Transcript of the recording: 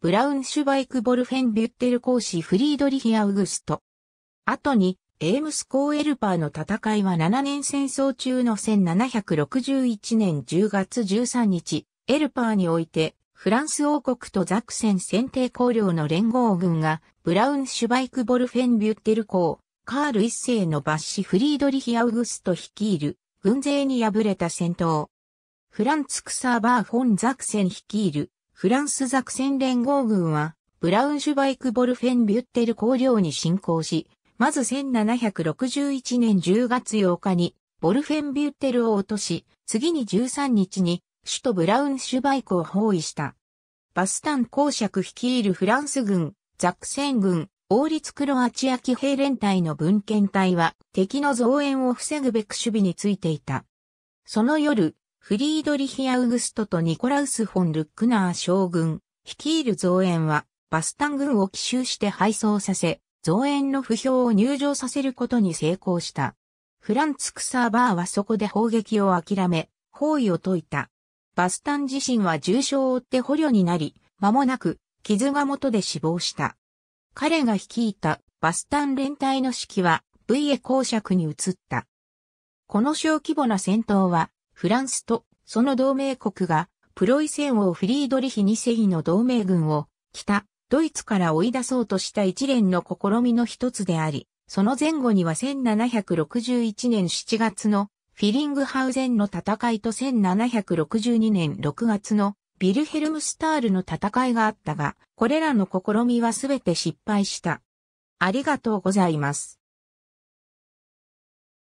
ブラウンシュバイク・ボルフェン・ビュッテル公使フリードリヒ・アウグスト。後に、エームス・コーエルパーの戦いは7年戦争中の1761年10月13日、エルパーにおいて、フランス王国とザクセン選定公領の連合軍が、ブラウン・シュバイク・ボルフェン・ビュッテル公、カール一世の抜子フリードリヒ・アウグスト率いる、軍勢に敗れた戦闘。フランツ・クサーバー・フォン・ザクセン率いる、フランス作戦連合軍は、ブラウンシュバイク・ボルフェン・ビュッテル工領に侵攻し、まず1761年10月8日に、ボルフェン・ビュッテルを落とし、次に13日に、首都ブラウンシュバイクを包囲した。バスタン公爵率いるフランス軍、ザクセン軍、王立クロアチア騎兵連隊の文献隊は、敵の増援を防ぐべく守備についていた。その夜、フリードリヒ・アウグストとニコラウス・フォン・ルックナー将軍、率いる増援は、バスタン軍を奇襲して敗走させ、増援の不評を入場させることに成功した。フランツ・クサーバーはそこで砲撃を諦め、包囲を解いた。バスタン自身は重傷を負って捕虜になり、間もなく、傷が元で死亡した。彼が率いたバスタン連隊の指揮は、V へ公爵に移った。この小規模な戦闘は、フランスとその同盟国がプロイセン王フリードリヒ2世の同盟軍を北ドイツから追い出そうとした一連の試みの一つであり、その前後には1761年7月のフィリングハウゼンの戦いと1762年6月のビルヘルムスタールの戦いがあったが、これらの試みはすべて失敗した。ありがとうございます。